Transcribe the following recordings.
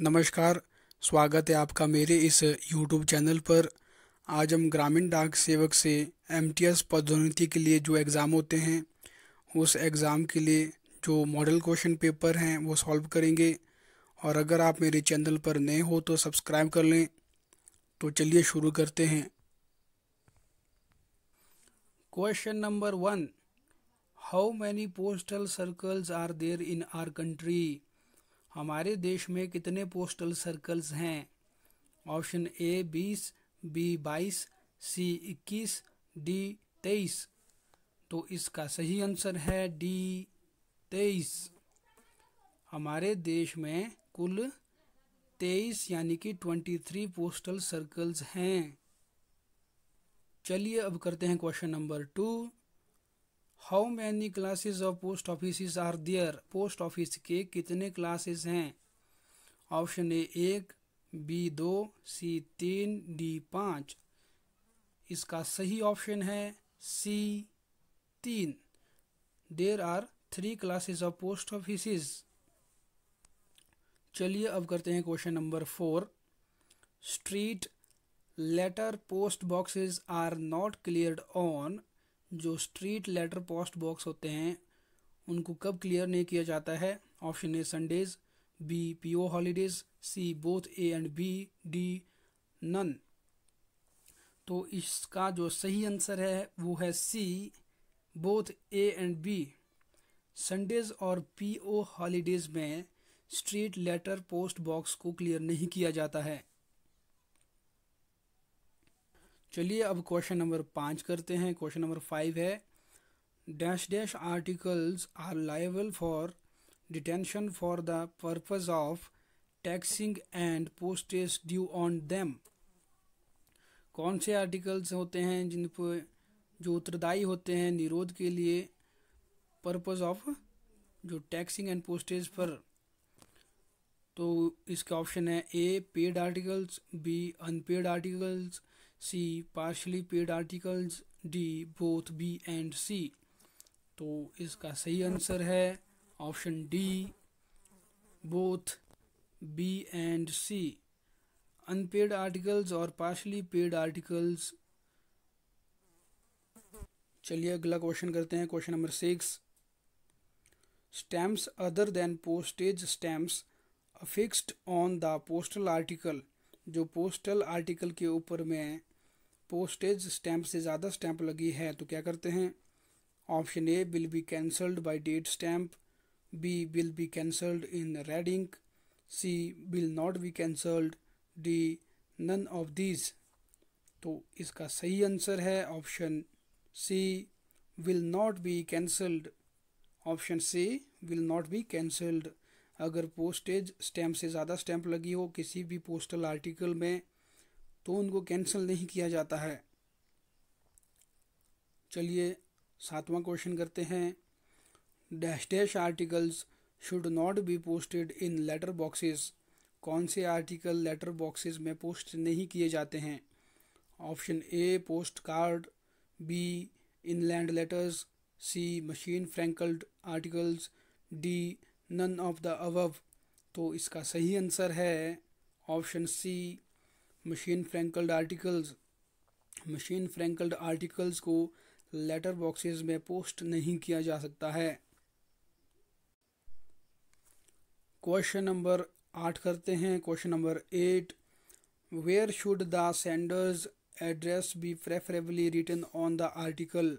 नमस्कार स्वागत है आपका मेरे इस यूट्यूब चैनल पर आज हम ग्रामीण डाक सेवक से एम टी एस पदोन्नति के लिए जो एग्ज़ाम होते हैं उस एग्ज़ाम के लिए जो मॉडल क्वेश्चन पेपर हैं वो सॉल्व करेंगे और अगर आप मेरे चैनल पर नए हो तो सब्सक्राइब कर लें तो चलिए शुरू करते हैं question number one how many postal circles are there in our country हमारे देश में कितने पोस्टल सर्कल्स हैं ऑप्शन ए बीस बी बाईस सी इक्कीस डी तेईस तो इसका सही आंसर है डी तेईस हमारे देश में कुल तेईस यानी कि ट्वेंटी थ्री पोस्टल सर्कल्स हैं चलिए अब करते हैं question number two how many classes of post office are there post office के कितने क्लासेस हैं ऑप्शन ए एक बी दो सी तीन डी पाँच इसका सही ऑप्शन है सी तीन there are three classes of post office चलिए अब करते हैं question number four street letter post boxes are not clear on जो स्ट्रीट लेटर पोस्ट बॉक्स होते हैं उनको कब क्लियर नहीं किया जाता है option A Sundays B P O holidays C both A and B D none तो इसका जो सही आंसर है वो है C both A and B Sundays और पी ओ हॉलीडेज में स्ट्रीट लेटर पोस्ट बॉक्स को क्लियर नहीं किया जाता है चलिए अब क्वेश्चन नंबर पाँच करते हैं क्वेश्चन नंबर फाइव है dash dash articles are liable for detention for the purpose of taxing and postage due on them कौन से आर्टिकल्स होते हैं जिन पर जो उत्तरदायी होते हैं निरोध के लिए पर्पज ऑफ जो टैक्सिंग एंड पोस्टेज पर तो इसका ऑप्शन है A paid articles B unpaid articles C partially paid articles D both B and C तो इसका सही आंसर है option D both B and C unpaid articles और पार्शली पेड आर्टिकल्स चलिए अगला क्वेश्चन करते हैं question number six stamps other than postage stamps affixed on the postal article जो पोस्टल आर्टिकल के ऊपर में पोस्टेज स्टैम्प से ज़्यादा स्टैंप लगी है तो क्या करते हैं option A will be cancelled by date stamp B will be cancelled in red ink C will not be cancelled D none of these तो इसका सही आंसर है option C will not be cancelled option C will not be cancelled अगर postage stamp से ज़्यादा stamp लगी हो किसी भी पोस्टल आर्टिकल में तो उनको कैंसिल नहीं किया जाता है चलिए सातवां क्वेश्चन करते हैं dash dash articles should not be posted in letter boxes कौन से आर्टिकल लेटर बॉक्सेस में पोस्ट नहीं किए जाते हैं option A post card B inland letters C machine franked articles D none of the above तो इसका सही आंसर है option C machine franked articles machine franked articles को लेटर बॉक्सेस में पोस्ट नहीं किया जा सकता है क्वेश्चन नंबर आठ करते हैं question number eight where should the sender's address be preferably written on the article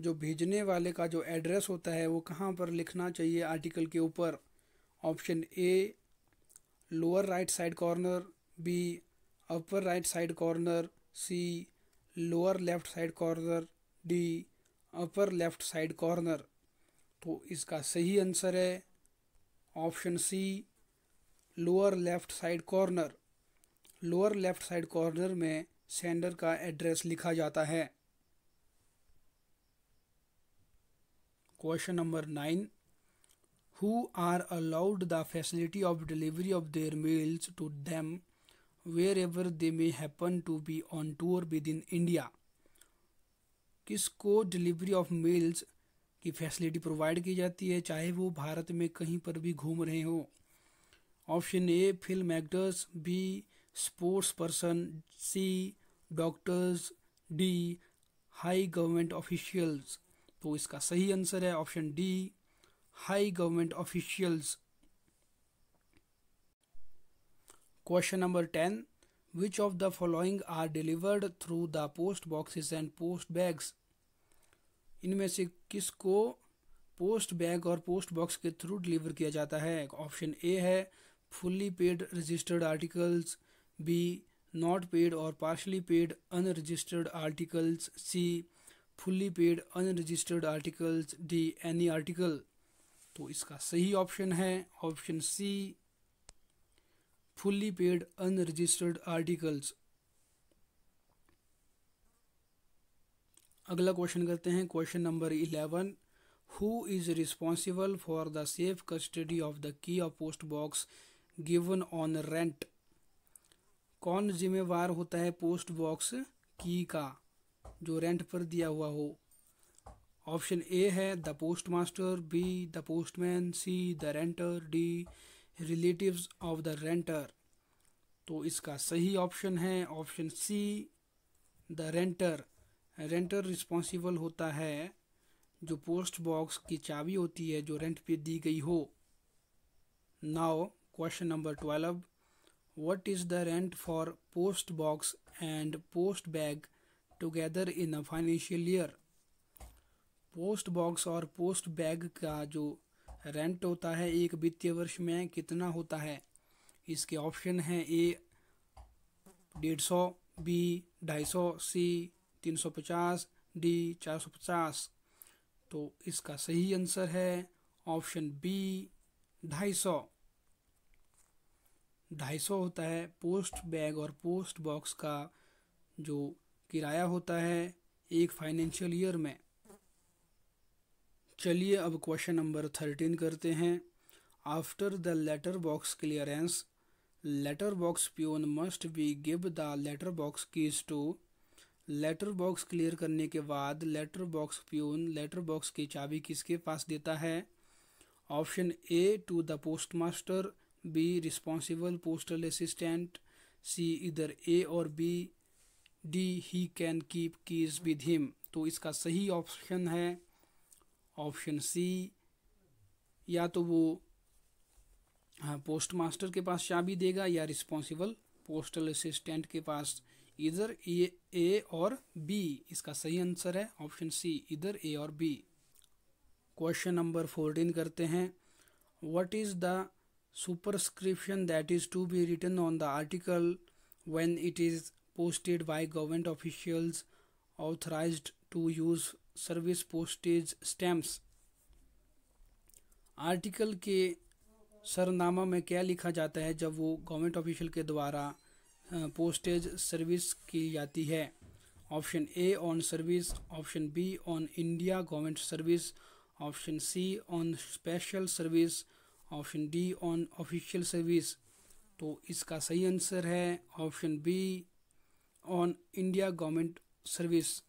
जो भेजने वाले का जो एड्रेस होता है वो कहाँ पर लिखना चाहिए आर्टिकल के ऊपर option A lower right side corner B upper right side corner C lower left side corner D upper left side corner तो इसका सही आंसर है option C lower left side corner lower left side corner में sender का address लिखा जाता है question number nine who are allowed the facility of delivery of their where to them wherever they may happen to be on tour within India. किसको delivery of mails की facility provide की जाती है चाहे वो भारत में कहीं पर भी घूम रहे हों option A film actors B sports person C doctors D high government officials तो इसका सही आंसर है option D high government officials. Question number 10 Which of the following are delivered through the post boxes and post bags? इनमें से किसको post bag और post box के through deliver किया जाता है ऑप्शन ए है fully paid registered articles B not paid और partially paid unregistered articles C fully paid unregistered articles D any article तो इसका सही ऑप्शन है option C fully paid unregistered articles अगला क्वेश्चन करते हैं question number eleven who is responsible for the safe custody of the key of post box given on rent कौन जिम्मेवार होता है पोस्ट बॉक्स की का जो रेंट पर दिया हुआ हो ऑप्शन ए है the post master B the postman C the renter D relatives of the renter तो इसका सही ऑप्शन है option C the renter renter responsible होता है जो पोस्ट बॉक्स की चाबी होती है जो रेंट पे दी गई हो now question number twelve what is the rent for post box and post bag together in a financial year post box और पोस्ट बैग का जो रेंट होता है एक वित्तीय वर्ष में कितना होता है इसके ऑप्शन हैं ए डेढ़ सौ बी ढाई सौ सी तीन सौ पचास डी चार सौ पचास तो इसका सही आंसर है ऑप्शन बी ढाई सौ ढाई सौ होता है पोस्ट बैग और पोस्ट बॉक्स का जो किराया होता है एक फाइनेंशियल ईयर में चलिए अब क्वेश्चन नंबर थर्टीन करते हैं after the letter box clearance letter box peon must be give the letter box keys to letter box clear करने के बाद letter box peon letter box की चाबी किसके पास देता है option A to the post master B responsible postal assistant C either A or B D he can keep keys with him तो इसका सही ऑप्शन है ऑप्शन सी या तो वो हाँ, पोस्ट मास्टर के पास चाबी देगा या रिस्पॉन्सिबल पोस्टल असिस्टेंट के पास इधर ए ए और बी इसका सही आंसर है option C either A or B question number fourteen करते हैं what is the superscription that is to be return on the article when it is posted by government officials authorized to use service postage stamps article के सरनामा में क्या लिखा जाता है जब वो गवर्नमेंट ऑफिशियल के द्वारा पोस्टेज सर्विस की जाती है option A on service option B on India government service option C on special service option D on official service तो इसका सही आंसर है option B on India government service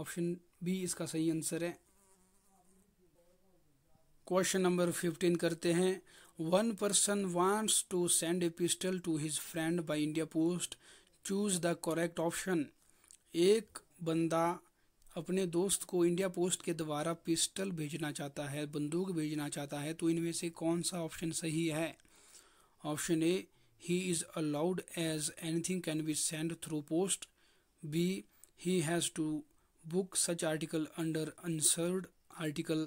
option B इसका सही answer है क्वेश्चन नंबर फिफ्टीन करते हैं one person wants to send a pistol to his friend by India Post choose the correct option एक बंदा अपने दोस्त को इंडिया पोस्ट के द्वारा पिस्टल भेजना चाहता है बंदूक भेजना चाहता है तो इनमें से कौन सा ऑप्शन सही है option A he is allowed as anything can be send through post B he has to book such article under unsubscribed article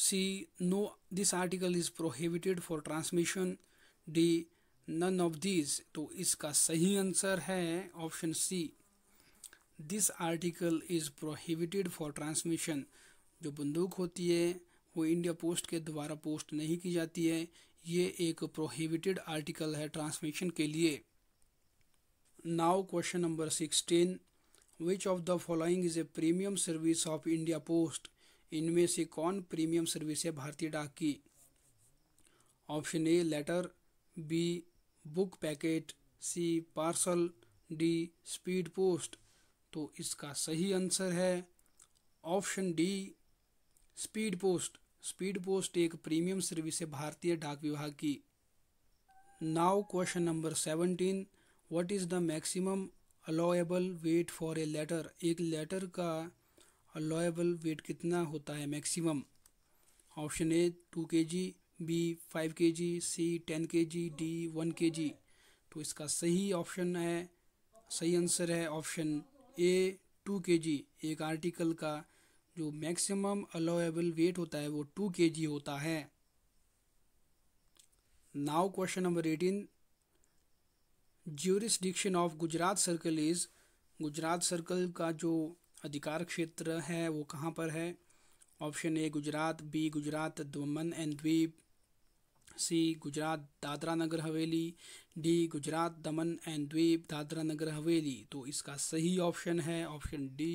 c no this article is prohibited for transmission d none of these तो इसका सही answer है option C this article is prohibited for transmission जो बंदूक होती है वो India post के द्वारा पोस्ट नहीं की जाती है ये एक प्रोहिबिटेड आर्टिकल है ट्रांसमिशन के लिए now question number sixteen which of the following is a premium service of India Post इनमें से कौन प्रीमियम सर्विस है भारतीय डाक की option A letter B book packet C parcel D speed post तो इसका सही आंसर है option D speed post speed post एक प्रीमियम सर्विस है भारतीय डाक विभाग की now question number seventeen what is the maximum allowable weight for a letter एक लेटर का अलॉएबल वेट कितना होता है मैक्सिमम ऑप्शन ए टू के जी बी फाइव के जी सी टेन के जी डी वन के जी तो इसका सही ऑप्शन है सही आंसर है ऑप्शन ए टू के जी एक आर्टिकल का जो मैक्सिमम अलाउेबल वेट होता है वो टू के जी होता है now question number eighteen jurisdiction of Gujarat circle is Gujarat circle का जो अधिकार क्षेत्र है वो कहाँ पर है option A Gujarat B Gujarat Daman and द्वीप सी गुजरात दादरा नगर हवेली डी गुजरात दमन एंड द्वीप दादरा नगर हवेली तो इसका सही ऑप्शन है ऑप्शन डी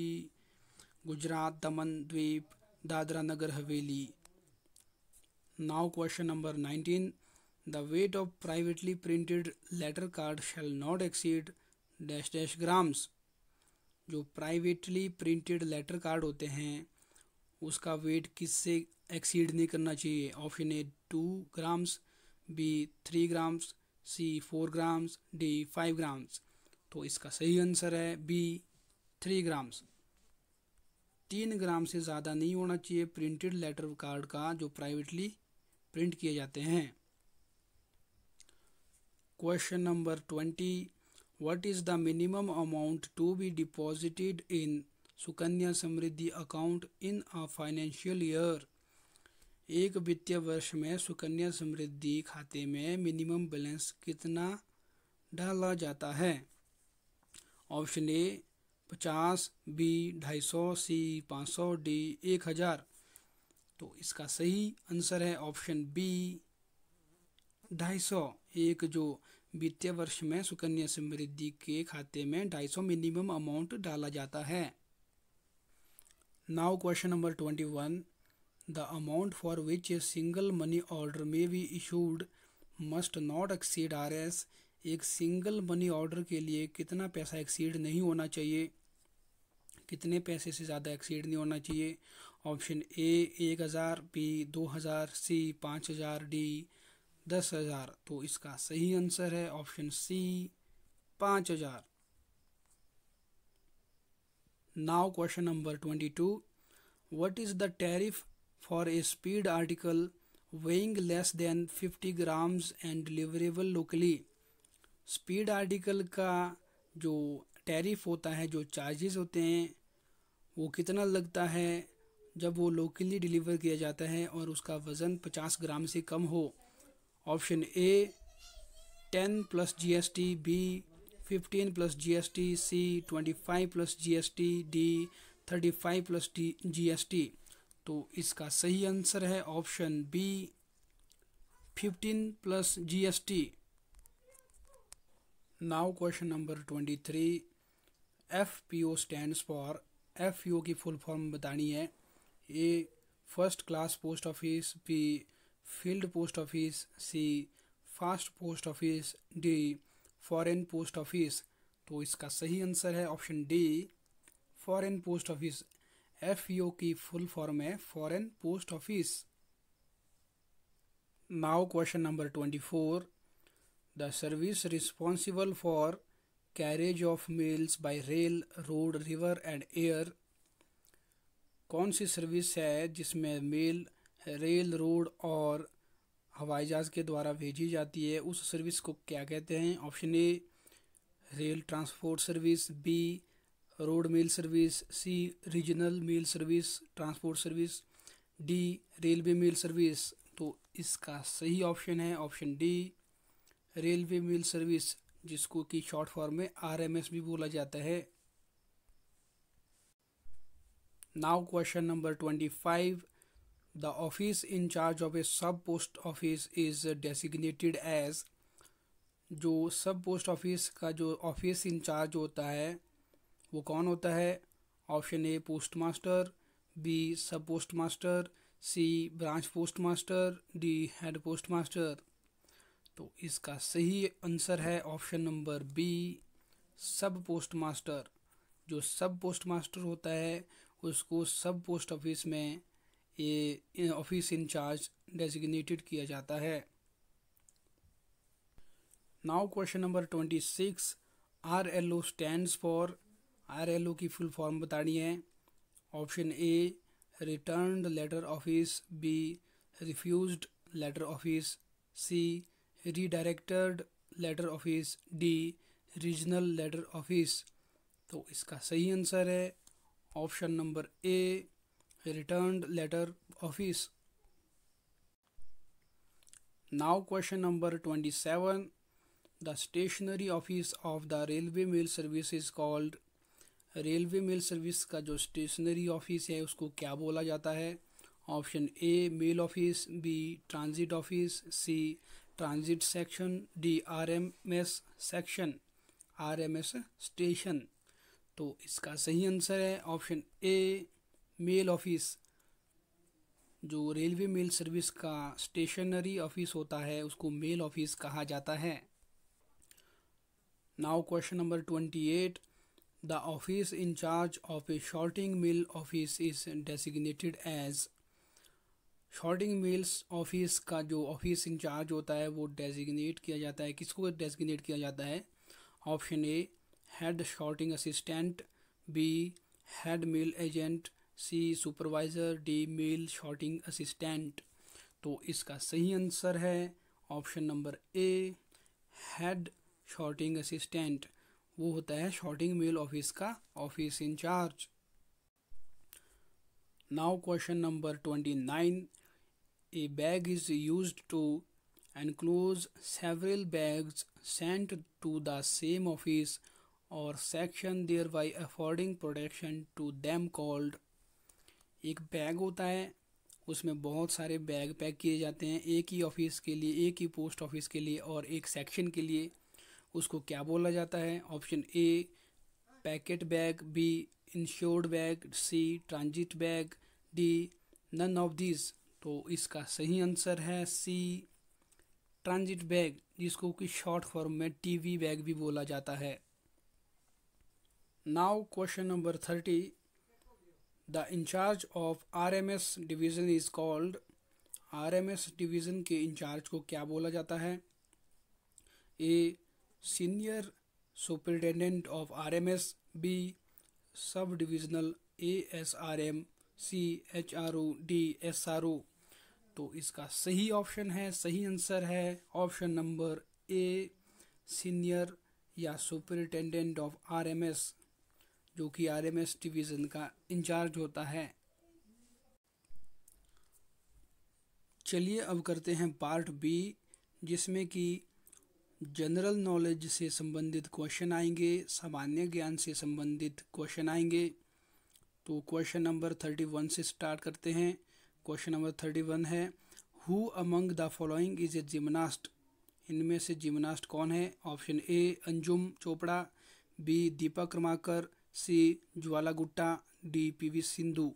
गुजरात दमन द्वीप Dadra Nagar Haveli now question number nineteen the weight of privately printed letter card shall not exceed dash dash grams जो प्राइवेटली प्रिंटेड लेटर कार्ड होते हैं उसका वेट किससे एक्सीड नहीं करना चाहिए option A two grams B three grams C four grams D five grams तो इसका सही आंसर है बी थ्री ग्राम्स तीन ग्राम से ज़्यादा नहीं होना चाहिए प्रिंटेड लेटर कार्ड का जो प्राइवेटली प्रिंट किए जाते हैं Question number 20 What is the minimum amount to be deposited in Sukanya Samriddhi account in a financial year एक वित्तीय वर्ष में सुकन्या समृद्धि खाते में मिनिमम बैलेंस कितना डाला जाता है ऑप्शन ए पचास बी ढाई सौ सी पाँच सौ डी एक हज़ार तो इसका सही आंसर है ऑप्शन बी ढाई सौ एक जो वित्तीय वर्ष में सुकन्या समृद्धि के खाते में ढाई सौ मिनिमम अमाउंट डाला जाता है now question number twenty one the amount for which a single money order may be issued must not exceed R S एक सिंगल मनी ऑर्डर के लिए कितना पैसा एक्सीड नहीं होना चाहिए कितने पैसे से ज़्यादा एक्सीड नहीं होना चाहिए ऑप्शन ए एक हज़ार बी दो हज़ार सी पाँच हज़ार डी दस हजार तो इसका सही आंसर है ऑप्शन सी पाँच हजार now question number twenty two what is the tariff for a speed article weighing less than fifty grams and deliverable locally speed article का जो टैरिफ होता है जो चार्जेस होते हैं वो कितना लगता है जब वो लोकली डिलीवर किया जाता है और उसका वज़न 50 ग्राम से कम हो option A ten plus GST B fifteen plus GST C twenty five plus GST D thirty five plus D GST तो इसका सही आंसर है option B fifteen plus GST now question number twenty three F P O stand for F U की full form बतानी है A first class post office B field post office C fast post office D foreign post office तो इसका सही answer है option D foreign post office F U की full form है foreign post office now question number twenty four the service responsible for carriage of mails by rail road river and air कौन सी service है जिसमें mail rail road और हवाई जहाज़ के द्वारा भेजी जाती है उस सर्विस को क्या कहते हैं option A rail transport service B road mail service C regional mail service transport service D railway mail service तो इसका सही ऑप्शन है option D railway mail service जिसको कि शॉर्ट फॉर्म में आरएमएस भी बोला जाता है now question number twenty five The office in charge of a sub post office is designated as जो सब पोस्ट ऑफिस का जो ऑफिस इंचार्ज होता है वो कौन होता है option A post master B sub post master C branch post master D head post master तो इसका सही आंसर है option number B sub post master जो सब पोस्ट मास्टर होता है उसको सब पोस्ट ऑफिस में ये ऑफिस इंचार्ज डेजिग्नेटेड किया जाता है now question number twenty six R L O stand for R L O की फुल फॉर्म बतानी है option A return letter office B refuse letter office C redirected letter office D regional letter office तो इसका सही answer है option number A return letter office now question number twenty seven the stationary office of the railway mail service is called railway mail service का जो stationery office है उसको क्या बोला जाता है option A mail office B transit office C transit section D R M S section R M S station तो इसका सही आंसर है ऑप्शन ए मेल ऑफिस जो रेलवे मेल सर्विस का स्टेशनरी ऑफिस होता है उसको मेल ऑफिस कहा जाता है now question number twenty eight the office in charge of a sorting mail office is designated as sorting mails office का जो ऑफिस इंचार्ज होता है वो डेजिग्नेट किया जाता है किसको डेजिग्नेट किया जाता है option A head sorting assistant B head mail agent C supervisor D mail sorting assistant तो इसका सही आंसर है option number A head sorting assistant वो होता है शॉटिंग मेल ऑफिस का office in charge now question number twenty nine a bag is use to several bags sent to the same office or section thereby affording protection to them called एक bag होता है उसमें बहुत सारे bag pack किए जाते हैं एक ही ऑफिस के लिए एक ही पोस्ट ऑफिस के लिए और एक सेक्शन के लिए उसको क्या बोला जाता है option A packet bag B insured bag C transit bag D none of this तो इसका सही आंसर है सी ट्रांजिट बैग जिसको कि शॉर्ट फॉर्म में टीवी बैग भी बोला जाता है now question number thirty the in charge of RMS division is called RMS division के इंचार्ज को क्या बोला जाता है A senior superintendent of RMS B sub divisional A S R M C H R O D S R O तो इसका सही option है सही आंसर है ऑप्शन नंबर ए सीनियर या सुपरिटेंडेंट ऑफ आरएमएस जो कि आरएमएस डिवीज़न का इंचार्ज होता है चलिए अब करते हैं पार्ट बी जिसमें कि जनरल नॉलेज से संबंधित क्वेश्चन आएंगे सामान्य ज्ञान से संबंधित क्वेश्चन आएंगे तो क्वेश्चन नंबर थर्टी वन से स्टार्ट करते हैं क्वेश्चन नंबर थर्टी वन है who among the following is a gymnast इनमें से जिमनास्ट कौन है option A Anjum Chopra B Deepak Karmakar C Gutta D P V Sindhu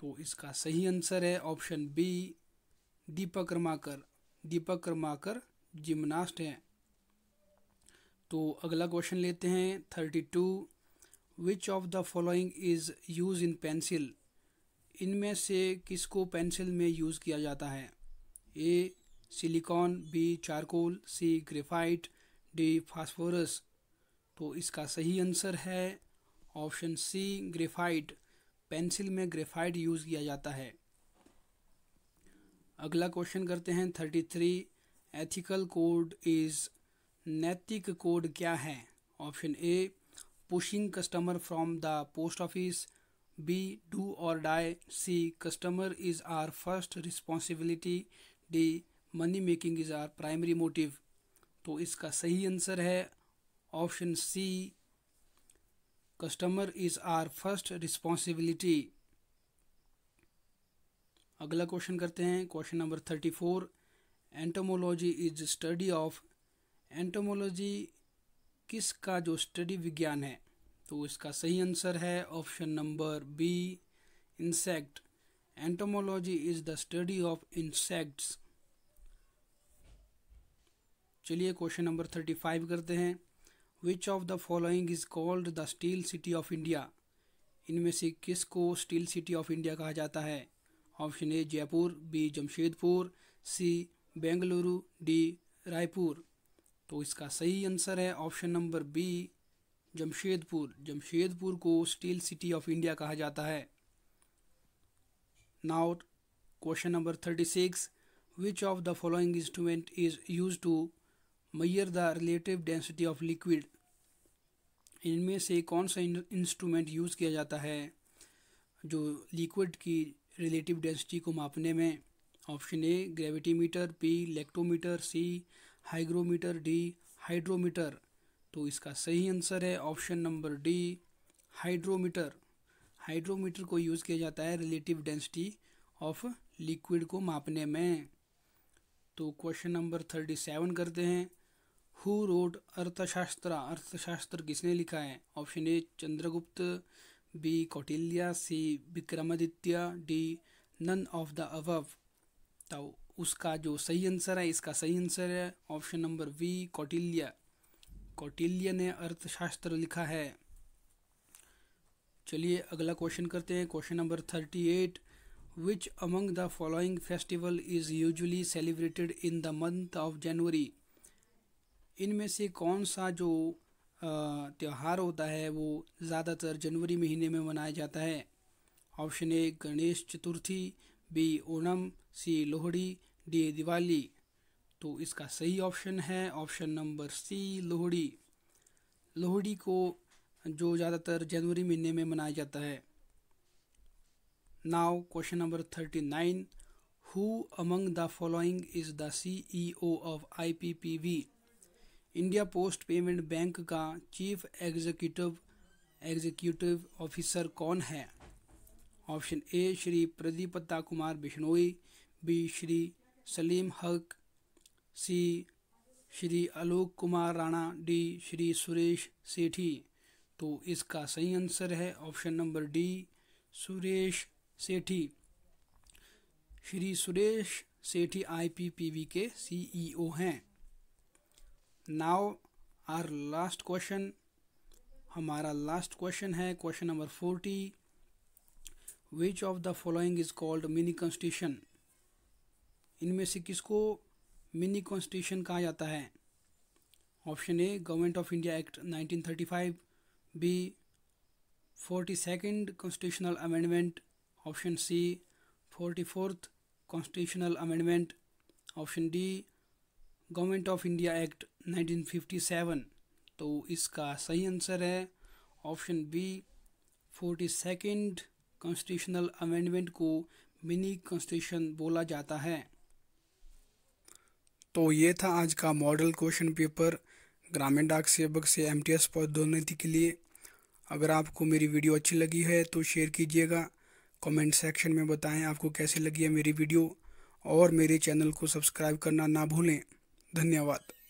तो इसका सही आंसर है option B Deepak Karmakar Deepak Karmakar gymnast हैं तो अगला क्वेश्चन लेते हैं thirty two which of the following is use in pencil इनमें से किसको पेंसिल में यूज़ किया जाता है A silicon B charcoal C graphite D phosphorus तो इसका सही आंसर है ऑप्शन सी ग्रेफाइट पेंसिल में ग्रेफाइट यूज़ किया जाता है अगला क्वेश्चन करते हैं thirty three ethical code is नैतिक कोड क्या है option A pushing customer from the post office B do or die C customer is our first responsibility D money making is our primary motive तो इसका सही answer है Option C Customer is our first responsibility. अगला question करते हैं question number thirty four entomology is study of entomology किसका जो study विज्ञान है तो इसका सही आंसर है option number B insect entomology is the study of insects चलिए क्वेश्चन नंबर थर्टी फाइव करते हैं which of the following is called the steel city of India इनमें से किस को स्टील सिटी ऑफ इंडिया कहा जाता है option A Jaipur B Jamshedpur C Bengaluru D Raipur तो इसका सही आंसर है option number B Jamshedpur Jamshedpur को स्टील सिटी ऑफ इंडिया कहा जाता है now question number thirty six which of the following instrument is use to measure the relative density of liquid इनमें से कौन सा इंस्ट्रूमेंट यूज़ किया जाता है जो लिक्विड की रिलेटिव डेंसिटी को मापने में option A gravity meter B lactometer C hygrometer D hydrometer तो इसका सही आंसर है option number D hydrometer hydrometer को यूज़ किया जाता है रिलेटिव डेंसिटी ऑफ लिक्विड को मापने में तो क्वेश्चन नंबर थर्टी सेवन करते हैं हु रोड अर्थशास्त्र अर्थशास्त्र किसने लिखा है option A Chandragupta B Kautilya C Vikramaditya D none of the above तो उसका जो सही आंसर है इसका सही आंसर है option number B Kautilya Kautilya ने अर्थशास्त्र लिखा है चलिए अगला क्वेश्चन करते हैं question number thirty eight which among the following festival is usually celebrated in the month of January इनमें से कौन सा जो त्यौहार होता है वो ज़्यादातर जनवरी महीने में मनाया जाता है option A Ganesh Chaturthi B Onam C Lohri D Diwali तो इसका सही ऑप्शन है option number C Lohri Lohri को जो ज़्यादातर जनवरी महीने में मनाया जाता है now question number thirty nine who among the following is the C E O of I P P B India post payment bank का चीफ एग्जीक्यूटिव एग्जीक्यूटिव ऑफिसर कौन है option A Shri Pradipta Kumar Bishnoi B Shri Salim Haque C Shri Alok Kumar Rana D Shri Suresh Sethi तो इसका सही answer है option number D Suresh Sethi Shri Suresh Sethi IPPB के CEO e हैं now our last question हमारा लास्ट क्वेश्चन है question number forty which of the following is called mini constitution इनमें से किसको मिनी कॉन्स्टिट्यूशन कहा जाता है option A government of India act 1935 B forty second constitutional amendment option C forty fourth constitutional amendment option D government of India act 1957 तो इसका सही answer है option B forty second constitutional amendment को mini constitution बोला जाता है तो ये था आज का मॉडल क्वेश्चन पेपर ग्रामीण डाक सेवक से एम टी एस पौधोन्नति के लिए अगर आपको मेरी वीडियो अच्छी लगी है तो शेयर कीजिएगा कमेंट सेक्शन में बताएं आपको कैसी लगी है मेरी वीडियो और मेरे चैनल को सब्सक्राइब करना ना भूलें धन्यवाद